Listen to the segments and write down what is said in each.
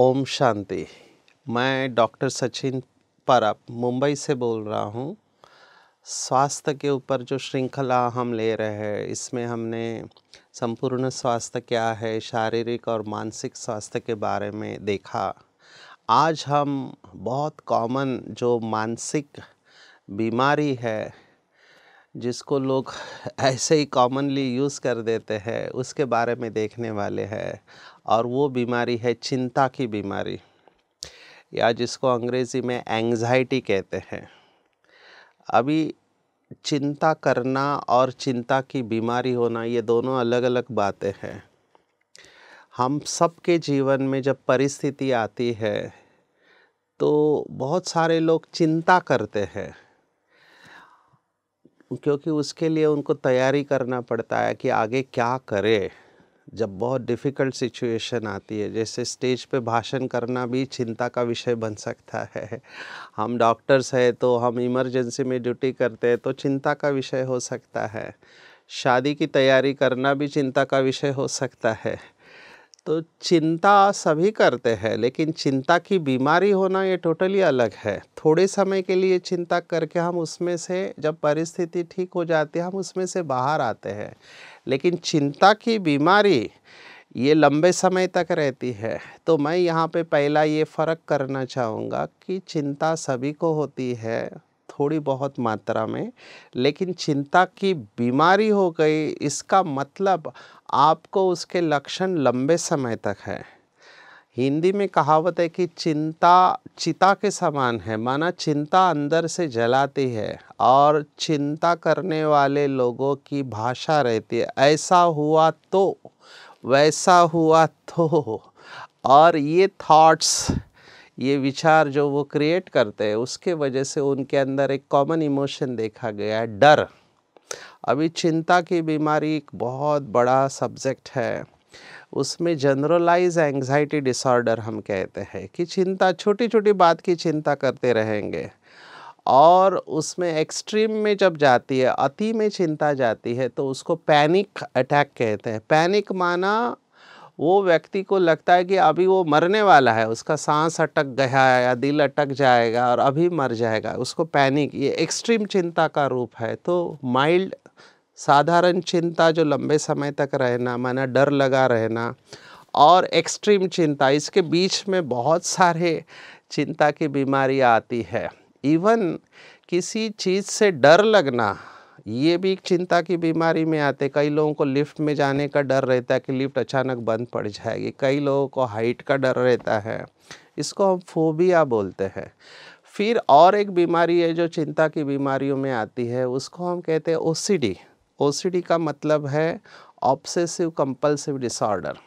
ओम शांति मैं डॉक्टर सचिन परब मुंबई से बोल रहा हूँ स्वास्थ्य के ऊपर जो श्रृंखला हम ले रहे हैं इसमें हमने संपूर्ण स्वास्थ्य क्या है शारीरिक और मानसिक स्वास्थ्य के बारे में देखा आज हम बहुत कॉमन जो मानसिक बीमारी है जिसको लोग ऐसे ही कॉमनली यूज़ कर देते हैं उसके बारे में देखने वाले हैं और वो बीमारी है चिंता की बीमारी या जिसको अंग्रेज़ी में एंग्जाइटी कहते हैं अभी चिंता करना और चिंता की बीमारी होना ये दोनों अलग अलग बातें हैं हम सब के जीवन में जब परिस्थिति आती है तो बहुत सारे लोग चिंता करते हैं क्योंकि उसके लिए उनको तैयारी करना पड़ता है कि आगे क्या करे जब बहुत डिफ़िकल्ट सिचुएशन आती है जैसे स्टेज पे भाषण करना भी चिंता का विषय बन सकता है हम डॉक्टर्स हैं तो हम इमरजेंसी में ड्यूटी करते हैं तो चिंता का विषय हो सकता है शादी की तैयारी करना भी चिंता का विषय हो सकता है तो चिंता सभी करते हैं लेकिन चिंता की बीमारी होना ये टोटली अलग है थोड़े समय के लिए चिंता करके हम उसमें से जब परिस्थिति ठीक हो जाती है हम उसमें से बाहर आते हैं लेकिन चिंता की बीमारी ये लंबे समय तक रहती है तो मैं यहाँ पे पहला ये फ़र्क करना चाहूँगा कि चिंता सभी को होती है थोड़ी बहुत मात्रा में लेकिन चिंता की बीमारी हो गई इसका मतलब आपको उसके लक्षण लंबे समय तक है हिंदी में कहावत है कि चिंता चिता के समान है माना चिंता अंदर से जलाती है और चिंता करने वाले लोगों की भाषा रहती है ऐसा हुआ तो वैसा हुआ तो और ये थॉट्स ये विचार जो वो क्रिएट करते हैं उसके वजह से उनके अंदर एक कॉमन इमोशन देखा गया है डर अभी चिंता की बीमारी एक बहुत बड़ा सब्जेक्ट है उसमें जनरलाइज एंग्जाइटी डिसऑर्डर हम कहते हैं कि चिंता छोटी छोटी बात की चिंता करते रहेंगे और उसमें एक्सट्रीम में जब जाती है अति में चिंता जाती है तो उसको पैनिक अटैक कहते हैं पैनिक माना वो व्यक्ति को लगता है कि अभी वो मरने वाला है उसका सांस अटक गया है या दिल अटक जाएगा और अभी मर जाएगा उसको पैनिक ये एक्सट्रीम चिंता का रूप है तो माइल्ड साधारण चिंता जो लंबे समय तक रहना माना डर लगा रहना और एक्सट्रीम चिंता इसके बीच में बहुत सारे चिंता की बीमारी आती है इवन किसी चीज़ से डर लगना ये भी एक चिंता की बीमारी में आते कई लोगों को लिफ्ट में जाने का डर रहता है कि लिफ्ट अचानक बंद पड़ जाएगी कई लोगों को हाइट का डर रहता है इसको हम फोबिया बोलते हैं फिर और एक बीमारी है जो चिंता की बीमारियों में आती है उसको हम कहते हैं ओ सी का मतलब है ऑब्सेसिव कंपल्सिव डिसऑर्डर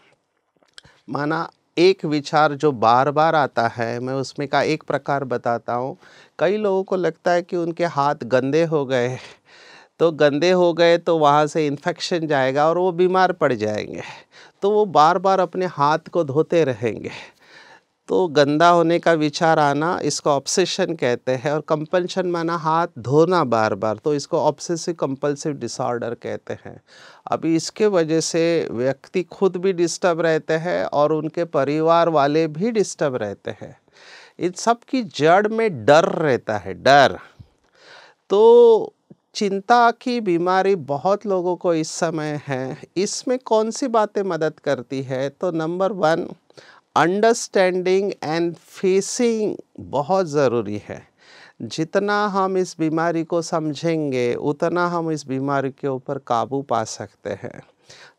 माना एक विचार जो बार बार आता है मैं उसमें का एक प्रकार बताता हूँ कई लोगों को लगता है कि उनके हाथ गंदे हो गए तो गंदे हो गए तो वहाँ से इन्फेक्शन जाएगा और वो बीमार पड़ जाएंगे तो वो बार बार अपने हाथ को धोते रहेंगे तो गंदा होने का विचार आना इसको ऑब्सेशन कहते हैं और कंपल्शन माना हाथ धोना बार बार तो इसको ऑब्सेसिव कंपल्सिव डिसऑर्डर कहते हैं अभी इसके वजह से व्यक्ति खुद भी डिस्टर्ब रहते हैं और उनके परिवार वाले भी डिस्टर्ब रहते हैं इन सब की जड़ में डर रहता है डर तो चिंता की बीमारी बहुत लोगों को इस समय है इसमें कौन सी बातें मदद करती है तो number one understanding and facing बहुत ज़रूरी है जितना हम इस बीमारी को समझेंगे उतना हम इस बीमारी के ऊपर काबू पा सकते हैं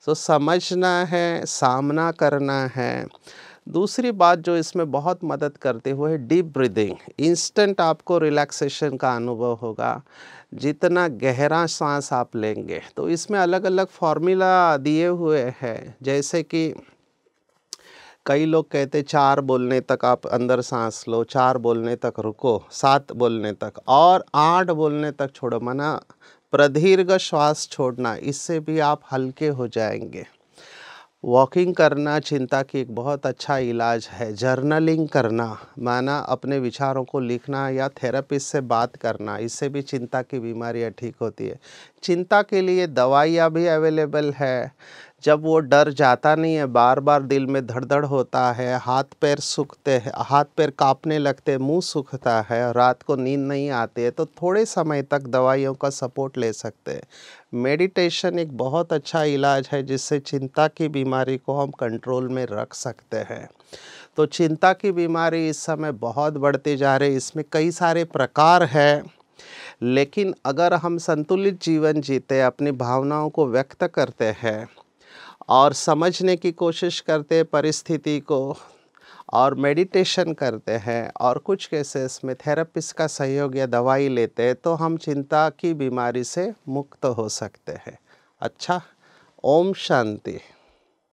तो समझना है सामना करना है दूसरी बात जो इसमें बहुत मदद करते हुए डीप ब्रीदिंग इंस्टेंट आपको रिलैक्सेशन का अनुभव होगा जितना गहरा सांस आप लेंगे तो इसमें अलग अलग फॉर्मूला दिए हुए हैं जैसे कि कई लोग कहते चार बोलने तक आप अंदर सांस लो चार बोलने तक रुको सात बोलने तक और आठ बोलने तक छोड़ो माना प्रदीर्घ श्वास छोड़ना इससे भी आप हल्के हो जाएंगे वॉकिंग करना चिंता की एक बहुत अच्छा इलाज है जर्नलिंग करना माना अपने विचारों को लिखना या थेरेपिस्ट से बात करना इससे भी चिंता की बीमारियां ठीक होती है चिंता के लिए दवाइयाँ भी अवेलेबल है जब वो डर जाता नहीं है बार बार दिल में धड़धड़ होता है हाथ पैर सूखते हैं हाथ पैर कांपने लगते हैं मुंह सूखता है रात को नींद नहीं आती है तो थोड़े समय तक दवाइयों का सपोर्ट ले सकते हैं मेडिटेशन एक बहुत अच्छा इलाज है जिससे चिंता की बीमारी को हम कंट्रोल में रख सकते हैं तो चिंता की बीमारी इस समय बहुत बढ़ती जा रही है इसमें कई सारे प्रकार है लेकिन अगर हम संतुलित जीवन जीते अपनी भावनाओं को व्यक्त करते हैं और समझने की कोशिश करते परिस्थिति को और मेडिटेशन करते हैं और कुछ केसेस में थेरेपिस्ट का सहयोग या दवाई लेते हैं तो हम चिंता की बीमारी से मुक्त हो सकते हैं अच्छा ओम शांति